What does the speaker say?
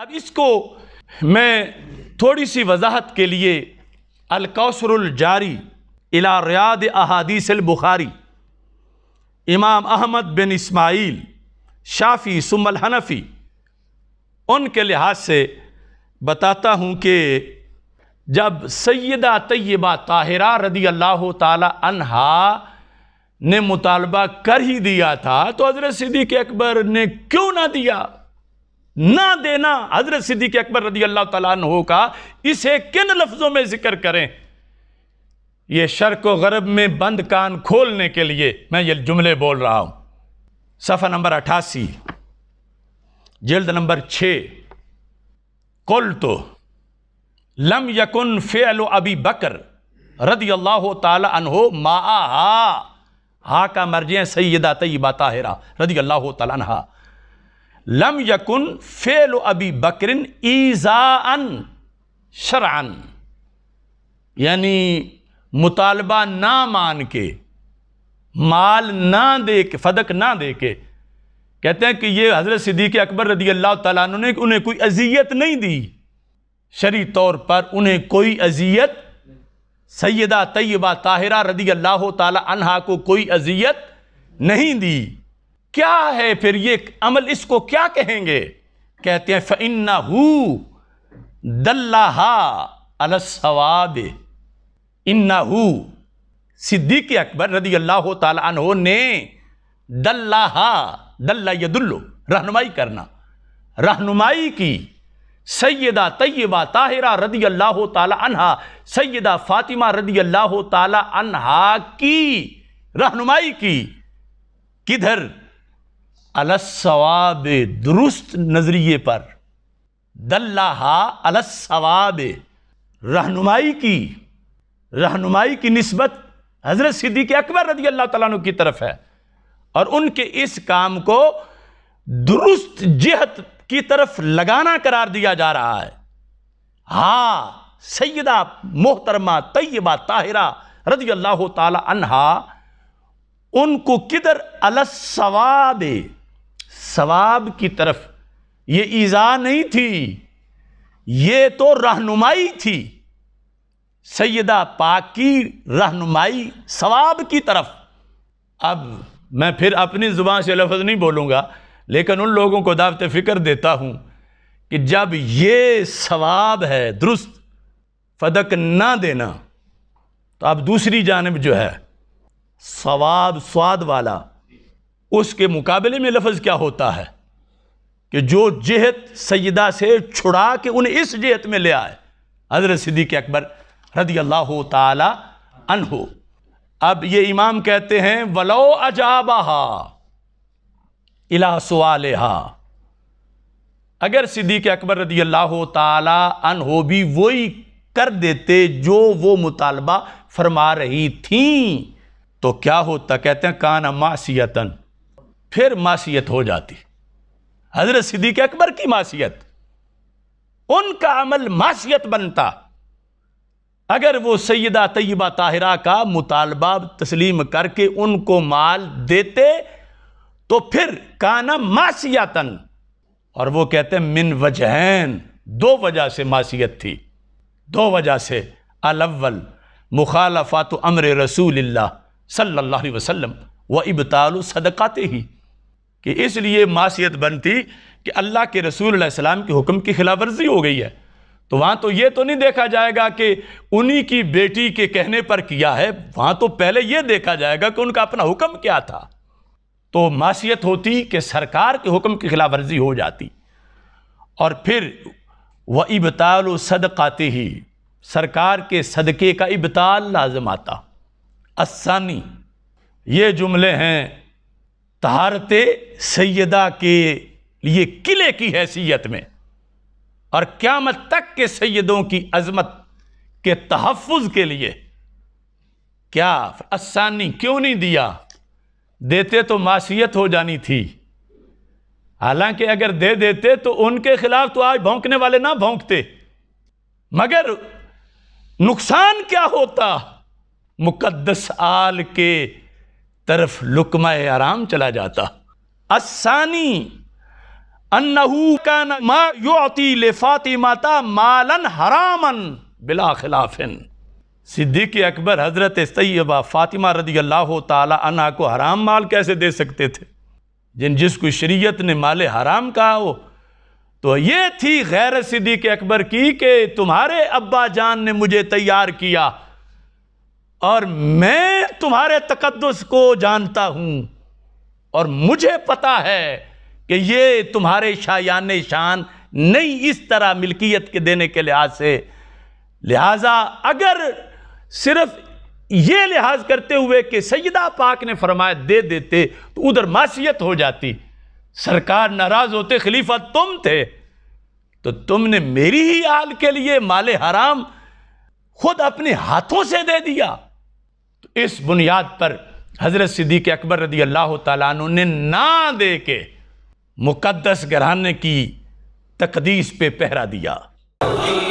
अब इसको मैं थोड़ी सी वजाहत के लिए अलकौसरजारी इला रियाद अहादीसल बुखारी इमाम अहमद बिन इस्माइल शाफ़ी सुमल हनफ़ी उनके लिहाज से बताता हूँ कि जब सैदा तय्यबा ताहिरा रदी अल्लाह तहा ने मुतालबा कर ही दिया था तो हज़रत सिद्दीक अकबर ने क्यों ना दिया ना देना हजरत सिद्दीक अकबर रदी अल्लाह तु का इसे किन लफ्ज़ों में ज़िक्र करें यह शर्क व गरब में बंद कान खोलने के लिए मैं ये जुमले बोल रहा हूं सफ़ा नंबर अठासी जल्द नंबर छ कुल तो लम यकुन फेलो अबी बकर रदी अल्लाह तहो मा हा का मर्ज सैदा तयबा ताहिरा रदी अल्लाह तहा लम यकुन फेल अबी बकरिन ईज़ान शरान यानी मुतालबा ना मान के माल ना दे के फदक ना दे के कहते हैं कि ये हज़रत सिद्दीक अकबर रदी अल्लाह तला ने उन्हें कोई अजियत नहीं दी शरी तौर पर उन्हें कोई अजियत सैदा तयबा ताहिरा रदी अल्लाह तला को कोई अजियत नहीं दी क्या है फिर ये अमल इसको क्या कहेंगे कहते हैं फन्ना हु दल्लाहा इन्ना हु सिद्दीक अकबर रदी अल्लाह तहो ने दल्लाहा दल्ला यदुल्लो रहनुमाई करना रहनुमाई की सैदा तय्यबा ताहिरा रदी अल्लाह तहा सैदा फ़ातिमा रदी अल्लाह तहा की रहनुमाई की किधर अलसवाब दुरुस्त नज़रिए पर दल्ला अलसवाब रहनुमाई की रहनुमाई की नस्बत हज़रत सिद्दीक अकबर रदी अल्लाह तु की तरफ है और उनके इस काम को दुरुस्त जहत की तरफ लगाना करार दिया जा रहा है हा सदा मोहतरमा तय्यबा ताहिरा रजी अल्लाह तला उनको किधर अलसवाब सवाब की तरफ ये ईज़ा नहीं थी ये तो रहनुमाई थी सैदा पाक की रहनुमाई सवाब की तरफ अब मैं फिर अपनी ज़ुबान से लफ्ज़ नहीं बोलूँगा लेकिन उन लोगों को दावत फ़िक्र देता हूँ कि जब ये सवाब है दुरुस्त फदक ना देना तो अब दूसरी जानब जो है सवाब स्वाद वाला उसके मुकाबले में लफज क्या होता है कि जो जहत सयदा से छुड़ा के उन्हें इस जहत में ले आए हजरत सिद्दीक अकबर रदी अल्लाह तन हो अब ये इमाम कहते हैं वलो अजाबहा इला सवालहा अगर सिद्दीक अकबर रदी अल्लाह तन हो भी वही कर देते जो वो मुतालबा फरमा रही थी तो क्या होता कहते हैं कान मासीतन फिर मासीत हो जाती हजरत सिद्दीक अकबर की मासीत उनका अमल मासीत बनता अगर वो सैदा तयबा ताहिरा का मुतालबा तस्लीम करके उनको माल देते तो फिर काना मासीतन और वो कहते मिन वजहन दो वजह से मासीत थी दो वजह से अलवल मुखालफात अमर रसूल सल्ला वसलम व इबताल सदक़ाते ही कि इसलिए मासीत बनती कि अल्लाह के रसूल सलाम के हुक्म की खिलाफ वर्जी हो गई है तो वहाँ तो ये तो नहीं देखा जाएगा कि उन्हीं की बेटी के कहने पर किया है वहाँ तो पहले ये देखा जाएगा कि उनका अपना हुक्म क्या था तो मासीत होती कि सरकार के हुक्म की खिलाफ वर्जी हो जाती और फिर वह इबताल सदकाते ही सरकार के सदक़े का इबताल लाजम आता असानी ये जुमले हैं तहारत सैदा के लिए किले की हैसियत में और क़्यामत तक के सैदों की अजमत के तहफ़ के लिए क्या आसानी क्यों नहीं दिया देते तो मासीत हो जानी थी हालांकि अगर दे देते तो उनके खिलाफ तो आज भौंकने वाले ना भौंकते मगर नुकसान क्या होता मुकद्दस आल के तरफ लुकमाए आराम चला जाता असानी अन्नहू का न मा युति ले फातिमाता मालन हरामन बिला खिलाफिन सिद्दीक अकबर हज़रत सैबा फ़ातिमा रदी अल्लाह तला को हराम माल कैसे दे सकते थे जिन जिसको शरीयत ने माल हराम कहा हो तो ये थी गैर सिद्दीक अकबर की कि तुम्हारे अब्बा जान ने मुझे तैयार किया और मैं तुम्हारे तकदस को जानता हूँ और मुझे पता है कि ये तुम्हारे शायान शान नहीं इस तरह मिल्कियत के देने के लिहाज से लिहाजा अगर सिर्फ ये लिहाज करते हुए कि सैदा पाक ने फरमाया दे देते तो उधर मासीत हो जाती सरकार नाराज़ होते खलीफा तुम थे तो तुमने मेरी ही आल के लिए माल हराम खुद अपने हाथों से दे दिया तो इस बुनियाद पर हज़रत सिद्दीक अकबर रदी अल्लाह तु ने ना दे के मुकदस घराने की तकदीस पे पहरा दिया